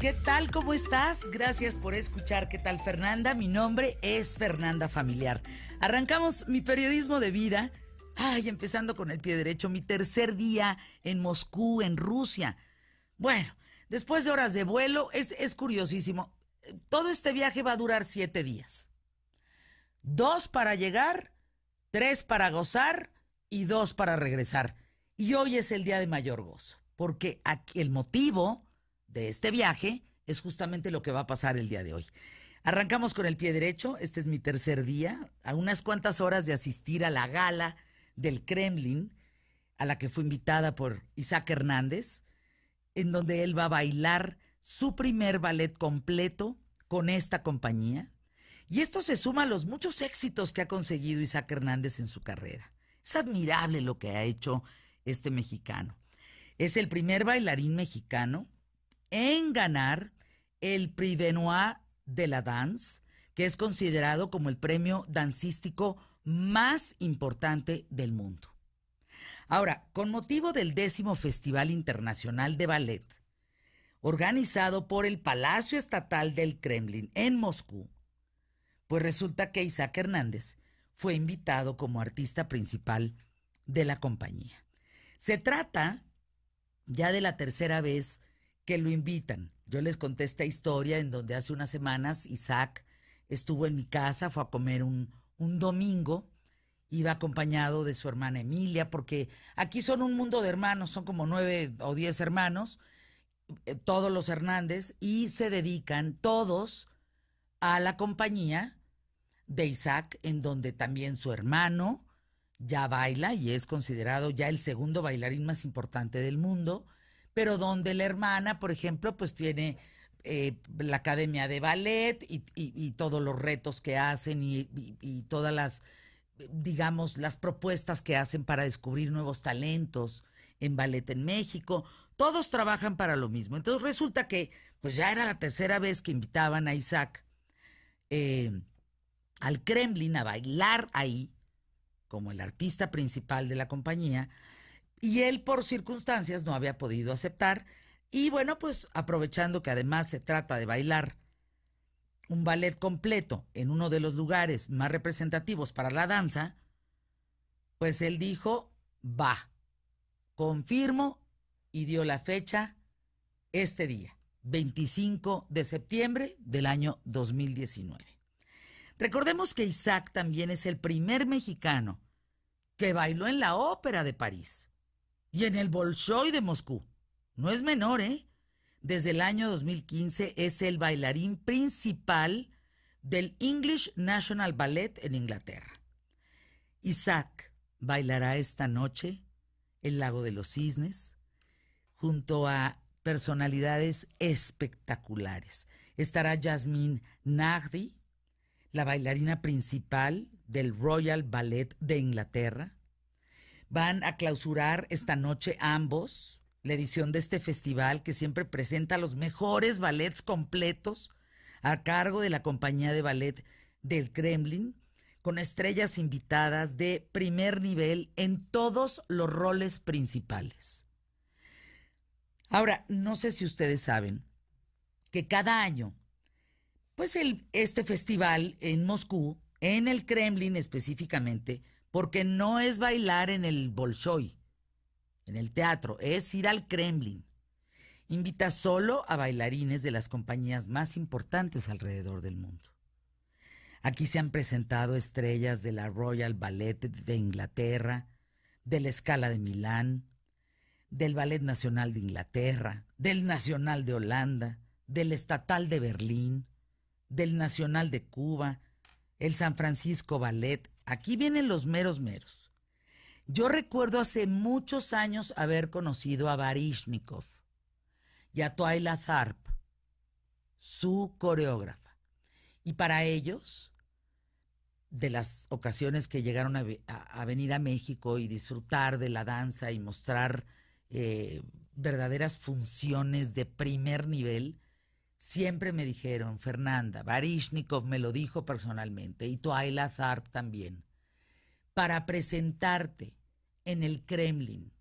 ¿Qué tal? ¿Cómo estás? Gracias por escuchar. ¿Qué tal, Fernanda? Mi nombre es Fernanda Familiar. Arrancamos mi periodismo de vida. Ay, empezando con el pie derecho, mi tercer día en Moscú, en Rusia. Bueno, después de horas de vuelo, es, es curiosísimo. Todo este viaje va a durar siete días. Dos para llegar, tres para gozar y dos para regresar. Y hoy es el día de mayor gozo, porque el motivo de este viaje es justamente lo que va a pasar el día de hoy. Arrancamos con el pie derecho, este es mi tercer día, a unas cuantas horas de asistir a la gala del Kremlin, a la que fue invitada por Isaac Hernández, en donde él va a bailar su primer ballet completo con esta compañía. Y esto se suma a los muchos éxitos que ha conseguido Isaac Hernández en su carrera. Es admirable lo que ha hecho este mexicano. Es el primer bailarín mexicano en ganar el Prix Benoit de la Dance, que es considerado como el premio dancístico más importante del mundo. Ahora, con motivo del décimo Festival Internacional de Ballet, organizado por el Palacio Estatal del Kremlin en Moscú, pues resulta que Isaac Hernández fue invitado como artista principal de la compañía. Se trata ya de la tercera vez que lo invitan. Yo les conté esta historia en donde hace unas semanas Isaac estuvo en mi casa, fue a comer un, un domingo, iba acompañado de su hermana Emilia, porque aquí son un mundo de hermanos, son como nueve o diez hermanos, eh, todos los Hernández, y se dedican todos a la compañía de Isaac, en donde también su hermano ya baila y es considerado ya el segundo bailarín más importante del mundo pero donde la hermana, por ejemplo, pues tiene eh, la academia de ballet y, todos los retos que hacen y, todas las, digamos, las propuestas que hacen para descubrir nuevos talentos en ballet en México. Todos trabajan para lo mismo. Entonces resulta que, pues ya era la tercera vez que invitaban a Isaac eh, al Kremlin a bailar ahí, como el artista principal de la compañía, y él por circunstancias no había podido aceptar. Y bueno, pues aprovechando que además se trata de bailar un ballet completo en uno de los lugares más representativos para la danza, pues él dijo, va, confirmo y dio la fecha este día, 25 de septiembre del año 2019. Recordemos que Isaac también es el primer mexicano que bailó en la Ópera de París y en el Bolshoi de Moscú. No es menor, ¿eh? Desde el año 2015 es el bailarín principal del English National Ballet en Inglaterra. Isaac bailará esta noche el Lago de los Cisnes junto a personalidades espectaculares. Estará Jasmine Nagdi, la bailarina principal del Royal Ballet de Inglaterra, Van a clausurar esta noche ambos la edición de este festival que siempre presenta los mejores ballets completos a cargo de la compañía de ballet del Kremlin, con estrellas invitadas de primer nivel en todos los roles principales. Ahora, no sé si ustedes saben que cada año, pues este festival en Moscú, en el Kremlin específicamente, porque no es bailar en el Bolshoi, en el teatro, es ir al Kremlin. Invita solo a bailarines de las compañías más importantes alrededor del mundo. Aquí se han presentado estrellas de la Royal Ballet de Inglaterra, de la Escala de Milán, del Ballet Nacional de Inglaterra, del Nacional de Holanda, del Estatal de Berlín, del Nacional de Cuba, el San Francisco Ballet, Aquí vienen los meros meros. Yo recuerdo hace muchos años haber conocido a Varishnikov y a Twyla Tharp, su coreógrafa. Y para ellos, de las ocasiones que llegaron a, venir a México y disfrutar de la danza y mostrar eh, verdaderas funciones de primer nivel, siempre me dijeron, Fernanda, Varishnikov me lo dijo personalmente y Toayla Zarp también, para presentarte en el Kremlin,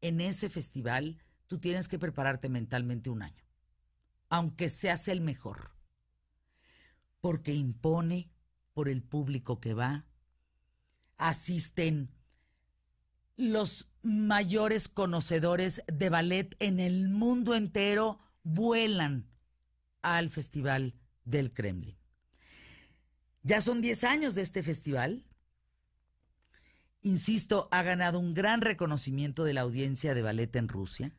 en ese festival, tú tienes que prepararte mentalmente un año, aunque seas el mejor, porque impone por el público que va, asisten los mayores conocedores de ballet en el mundo entero, vuelan al Festival del Kremlin. Ya son 10 años de este festival. Insisto, ha ganado un gran reconocimiento de la audiencia de ballet en Rusia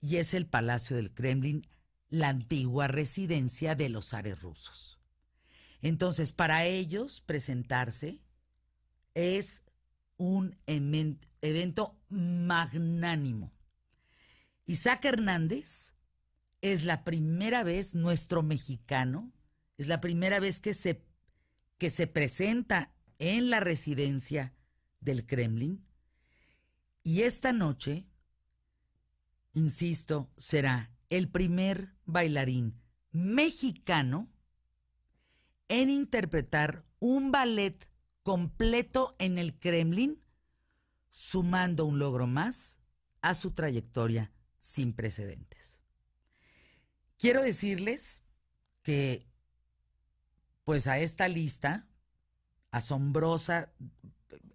y es el Palacio del Kremlin, la antigua residencia de los zares rusos. Entonces, para ellos presentarse es un evento magnánimo. Isaac Hernández es la primera vez nuestro mexicano, es la primera vez que se, que se presenta en la residencia del Kremlin. Y esta noche, insisto, será el primer bailarín mexicano en interpretar un ballet completo en el Kremlin, sumando un logro más a su trayectoria sin precedentes. Quiero decirles que, pues a esta lista asombrosa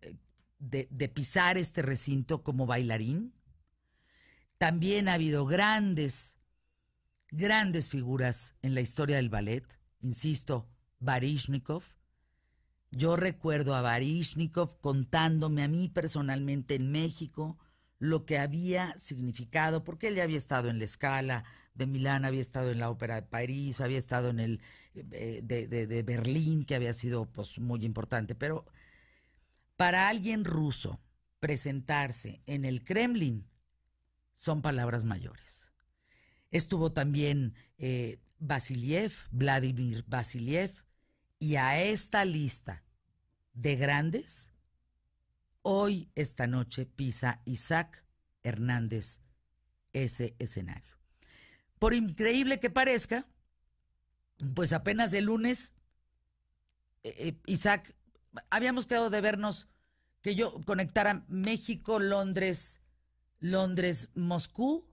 eh, de, pisar este recinto como bailarín, también ha habido grandes, grandes figuras en la historia del ballet. Insisto, Barishnikov. Yo recuerdo a Barishnikov contándome a mí personalmente en México lo que había significado, porque él ya había estado en la escala de Milán, había estado en la Ópera de París, había estado en el eh, de, Berlín, que había sido pues, muy importante, pero para alguien ruso presentarse en el Kremlin son palabras mayores. Estuvo también eh, Vasiliev, Vladimir Vasiliev, y a esta lista de grandes Hoy, esta noche, pisa Isaac Hernández ese escenario. Por increíble que parezca, pues apenas el lunes, eh, eh, Isaac, habíamos quedado de vernos que yo conectara México, Londres, Londres, Moscú,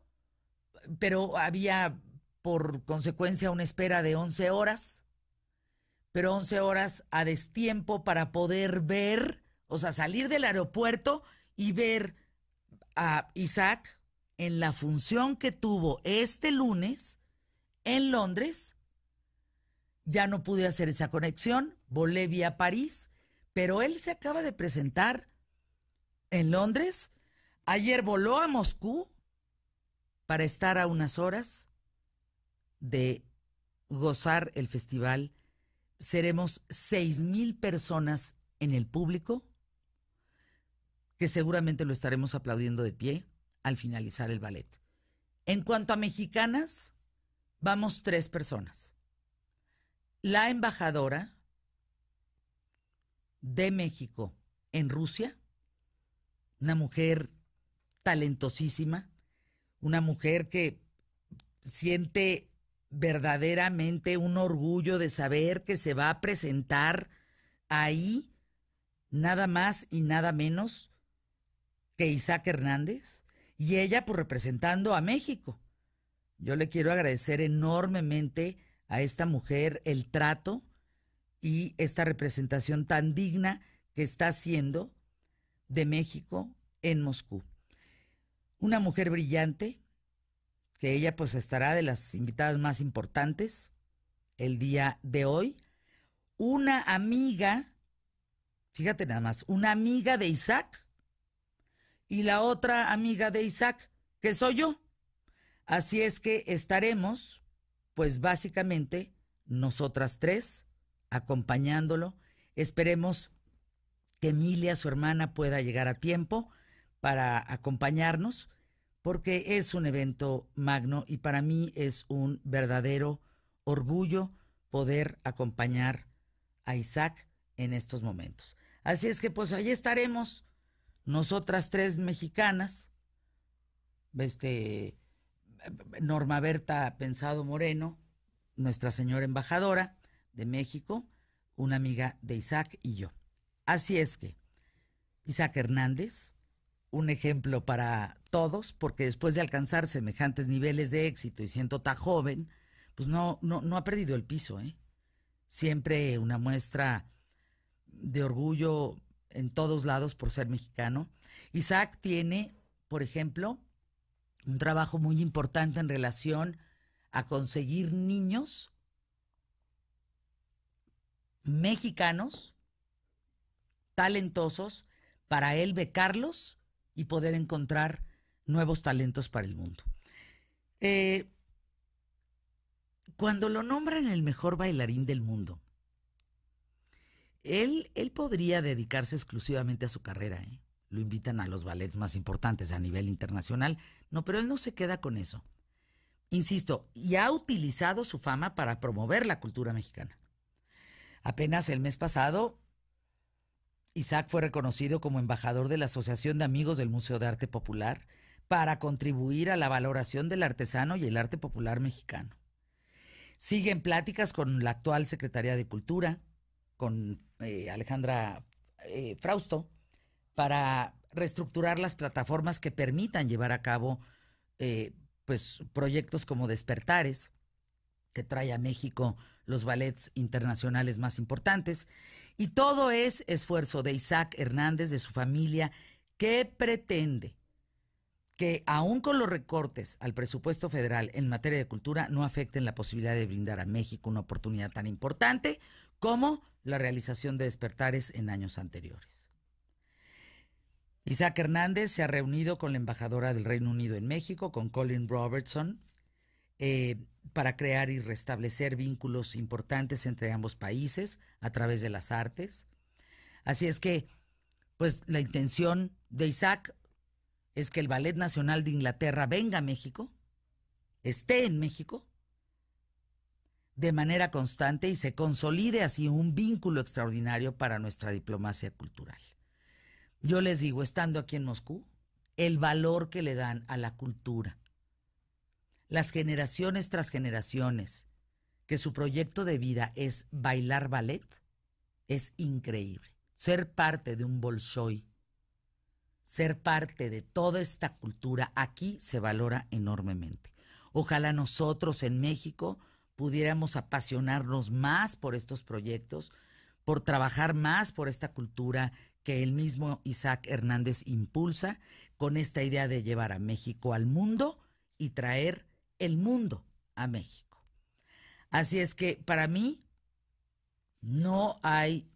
pero había por consecuencia una espera de 11 horas, pero 11 horas a destiempo para poder ver o sea, salir del aeropuerto y ver a Isaac en la función que tuvo este lunes en Londres, ya no pude hacer esa conexión, volé vía París, pero él se acaba de presentar en Londres. Ayer voló a Moscú para estar a unas horas de gozar el festival. Seremos seis mil personas en el público que seguramente lo estaremos aplaudiendo de pie al finalizar el ballet. En cuanto a mexicanas, vamos tres personas. La embajadora de México en Rusia, una mujer talentosísima, una mujer que siente verdaderamente un orgullo de saber que se va a presentar ahí nada más y nada menos que Isaac Hernández y ella por pues, representando a México. Yo le quiero agradecer enormemente a esta mujer el trato y esta representación tan digna que está haciendo de México en Moscú. Una mujer brillante, que ella pues estará de las invitadas más importantes el día de hoy. Una amiga, fíjate nada más, una amiga de Isaac, y la otra amiga de Isaac, que soy yo. Así es que estaremos, pues básicamente, nosotras tres, acompañándolo. Esperemos que Emilia, su hermana, pueda llegar a tiempo para acompañarnos, porque es un evento magno y para mí es un verdadero orgullo poder acompañar a Isaac en estos momentos. Así es que pues ahí estaremos nosotras tres mexicanas, este, Norma Berta Pensado Moreno, nuestra señora embajadora de México, una amiga de Isaac y yo. Así es que, Isaac Hernández, un ejemplo para todos, porque después de alcanzar semejantes niveles de éxito y siendo tan joven, pues no, no, no ha perdido el piso, ¿eh? Siempre una muestra de orgullo en todos lados por ser mexicano. Isaac tiene, por ejemplo, un trabajo muy importante en relación a conseguir niños mexicanos talentosos para él becarlos y poder encontrar nuevos talentos para el mundo. Eh, cuando lo nombran el mejor bailarín del mundo, él, podría dedicarse exclusivamente a su carrera. ¿eh? Lo invitan a los ballets más importantes a nivel internacional. No, pero él no se queda con eso. Insisto, y ha utilizado su fama para promover la cultura mexicana. Apenas el mes pasado, Isaac fue reconocido como embajador de la Asociación de Amigos del Museo de Arte Popular para contribuir a la valoración del artesano y el arte popular mexicano. Sigue en pláticas con la actual Secretaría de Cultura, con eh, Alejandra eh, Frausto, para reestructurar las plataformas que permitan llevar a cabo eh, pues, proyectos como Despertares, que trae a México los ballets internacionales más importantes. Y todo es esfuerzo de Isaac Hernández, de su familia, que pretende que aún con los recortes al presupuesto federal en materia de cultura no afecten la posibilidad de brindar a México una oportunidad tan importante como la realización de despertares en años anteriores. Isaac Hernández se ha reunido con la embajadora del Reino Unido en México, con Colin Robertson, eh, para crear y restablecer vínculos importantes entre ambos países a través de las artes. Así es que, pues la intención de Isaac es que el Ballet Nacional de Inglaterra venga a México, esté en México, de manera constante y se consolide así un vínculo extraordinario para nuestra diplomacia cultural. Yo les digo, estando aquí en Moscú, el valor que le dan a la cultura, las generaciones tras generaciones, que su proyecto de vida es bailar ballet, es increíble. Ser parte de un bolshoi ser parte de toda esta cultura aquí se valora enormemente. Ojalá nosotros en México pudiéramos apasionarnos más por estos proyectos, por trabajar más por esta cultura que el mismo Isaac Hernández impulsa con esta idea de llevar a México al mundo y traer el mundo a México. Así es que para mí no hay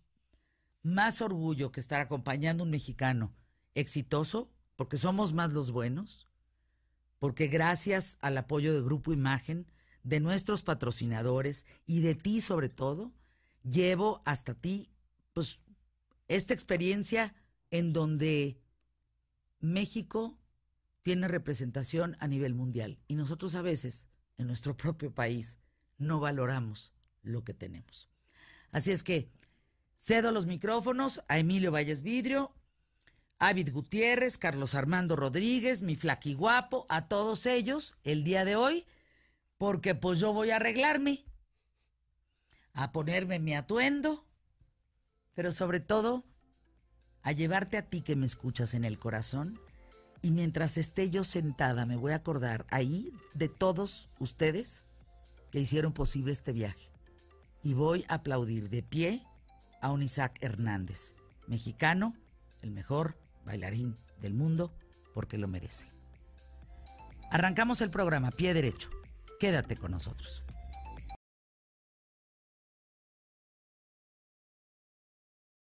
más orgullo que estar acompañando a un mexicano exitoso, porque somos más los buenos, porque gracias al apoyo de Grupo Imagen, de nuestros patrocinadores y de ti sobre todo, llevo hasta ti pues esta experiencia en donde México tiene representación a nivel mundial y nosotros a veces en nuestro propio país no valoramos lo que tenemos. Así es que cedo los micrófonos a Emilio Valles Vidrio, Avid Gutiérrez, Carlos Armando Rodríguez, mi flaqui guapo, a todos ellos el día de hoy, porque pues yo voy a arreglarme, a ponerme mi atuendo, pero sobre todo a llevarte a ti que me escuchas en el corazón y mientras esté yo sentada me voy a acordar ahí de todos ustedes que hicieron posible este viaje. Y voy a aplaudir de pie a un Isaac Hernández, mexicano, el mejor bailarín del mundo porque lo merece. Arrancamos el programa, pie derecho. Quédate con nosotros.